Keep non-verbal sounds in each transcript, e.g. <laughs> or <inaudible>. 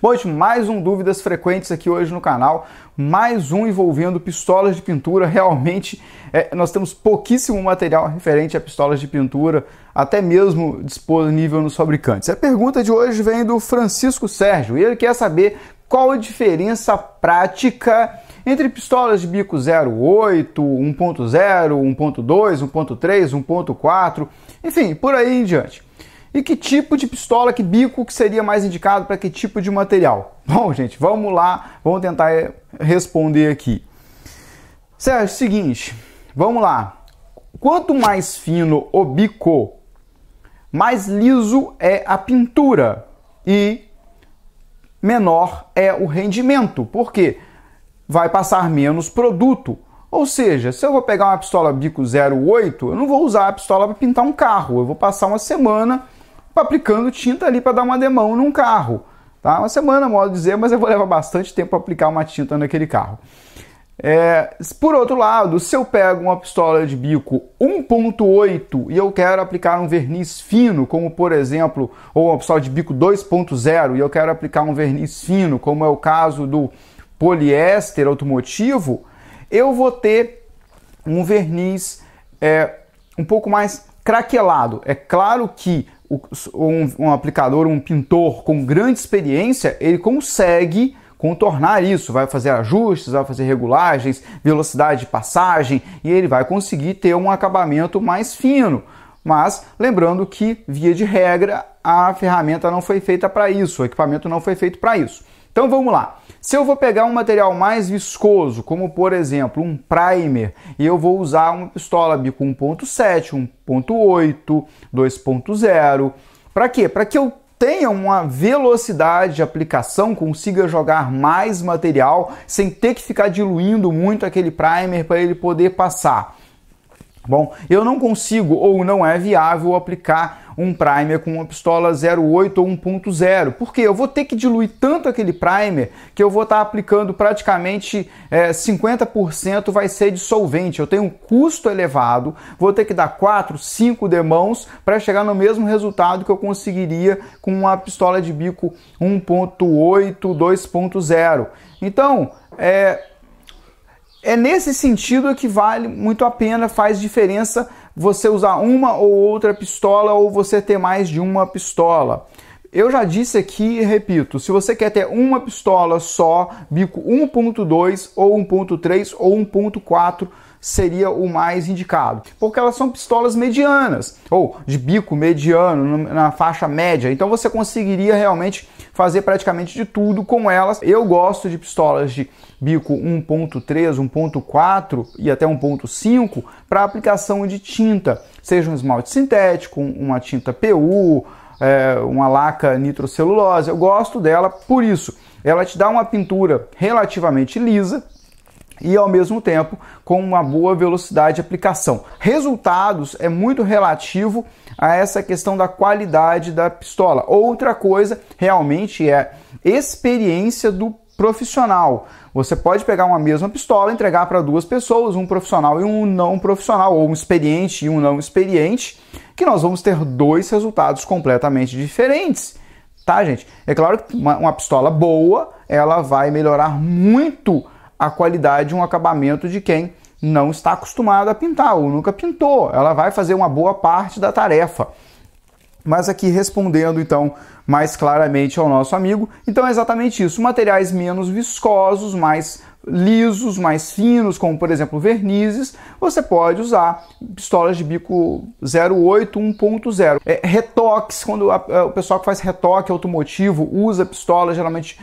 Bote mais um Dúvidas Frequentes aqui hoje no canal, mais um envolvendo pistolas de pintura. Realmente, é, nós temos pouquíssimo material referente a pistolas de pintura, até mesmo disponível nos fabricantes. A pergunta de hoje vem do Francisco Sérgio e ele quer saber qual a diferença prática entre pistolas de bico 08, 1.0, 1.2, 1.3, 1.4, enfim, por aí em diante. E que tipo de pistola, que bico que seria mais indicado para que tipo de material? <laughs> Bom, gente, vamos lá, vamos tentar eh, responder aqui. Sérgio, seguinte, vamos lá. Quanto mais fino o bico, mais liso é a pintura e menor é o rendimento, porque vai passar menos produto. Ou seja, se eu vou pegar uma pistola bico 08, eu não vou usar a pistola para pintar um carro, eu vou passar uma semana aplicando tinta ali para dar uma demão num carro. Tá? Uma semana, modo de dizer, mas eu vou levar bastante tempo para aplicar uma tinta naquele carro. É, por outro lado, se eu pego uma pistola de bico 1.8 e eu quero aplicar um verniz fino, como por exemplo, ou uma pistola de bico 2.0 e eu quero aplicar um verniz fino, como é o caso do poliéster automotivo, eu vou ter um verniz é, um pouco mais craquelado. É claro que um, um aplicador, um pintor com grande experiência, ele consegue contornar isso, vai fazer ajustes, vai fazer regulagens, velocidade de passagem e ele vai conseguir ter um acabamento mais fino. Mas lembrando que, via de regra, a ferramenta não foi feita para isso, o equipamento não foi feito para isso. Então vamos lá. Se eu vou pegar um material mais viscoso, como por exemplo um primer, e eu vou usar uma pistola bico 1.7, 1.8, 2.0, para quê? Para que eu tenha uma velocidade de aplicação, consiga jogar mais material sem ter que ficar diluindo muito aquele primer para ele poder passar. Bom, eu não consigo ou não é viável aplicar um primer com uma pistola 0,8 ou 1.0, porque eu vou ter que diluir tanto aquele primer que eu vou estar tá aplicando praticamente é, eh, 50% vai ser dissolvente. Eu tenho um custo elevado, vou ter que dar 4, 5 demãos para chegar no mesmo resultado que eu conseguiria com uma pistola de bico 1.8, 2.0. Então, é, é nesse sentido que vale muito a pena, faz diferença você usar uma ou outra pistola ou você ter mais de uma pistola. Eu já disse aqui e repito, se você quer ter uma pistola só, bico 1.2 ou 1.3 ou 1.4 seria o mais indicado, porque elas são pistolas medianas ou de bico mediano na faixa média. Então você conseguiria realmente fazer praticamente de tudo com elas. Eu gosto de pistolas de bico 1.3, 1.4 e até 1.5 para aplicação de tinta, seja um esmalte sintético, uma tinta PU, é, uma laca nitrocelulose. Eu gosto dela por isso. Ela te dá uma pintura relativamente lisa, e ao mesmo tempo com uma boa velocidade de aplicação. Resultados é muito relativo a essa questão da qualidade da pistola. Outra coisa realmente é experiência do profissional. Você pode pegar uma mesma pistola, entregar para duas pessoas, um profissional e um não profissional, ou um experiente e um não experiente, que nós vamos ter dois resultados completamente diferentes. Tá, gente? É claro que uma, uma pistola boa, ela vai melhorar muito a qualidade e um acabamento de quem não está acostumado a pintar ou nunca pintou. Ela vai fazer uma boa parte da tarefa. Mas aqui respondendo então mais claramente ao nosso amigo, então é exatamente isso: materiais menos viscosos, mais lisos, mais finos, como por exemplo vernizes, você pode usar pistolas de bico 08, 1.0. É, retoques, quando a, a, é, o pessoal que faz retoque automotivo usa pistola geralmente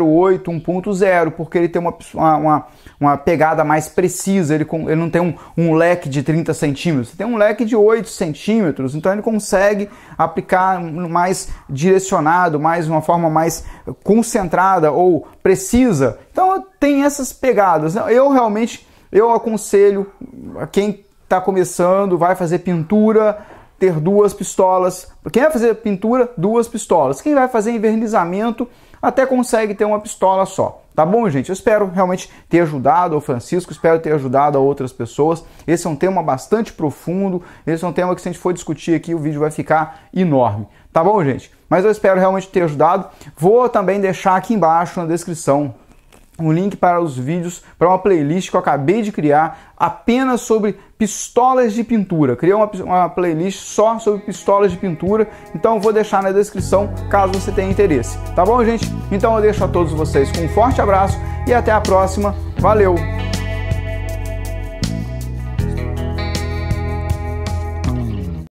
08, 1.0, porque ele tem uma, uma, uma pegada mais precisa, ele, com, ele não tem um, um leque de 30 centímetros, tem um leque de 8 centímetros, então ele consegue aplicar mais direcionado, mais uma forma mais concentrada ou precisa então tem essas pegadas. Né? Eu realmente eu aconselho a quem está começando, vai fazer pintura, ter duas pistolas. Quem vai fazer pintura, duas pistolas. Quem vai fazer envernizamento, até consegue ter uma pistola só. Tá bom, gente? Eu espero realmente ter ajudado o Francisco, espero ter ajudado a outras pessoas. Esse é um tema bastante profundo, esse é um tema que se a gente for discutir aqui, o vídeo vai ficar enorme. Tá bom, gente? Mas eu espero realmente ter ajudado. Vou também deixar aqui embaixo na descrição um link para os vídeos, para uma playlist que eu acabei de criar apenas sobre pistolas de pintura. Criei uma, uma playlist só sobre pistolas de pintura, então vou deixar na descrição caso você tenha interesse. Tá bom, gente? Então eu deixo a todos vocês com um forte abraço e até a próxima. Valeu!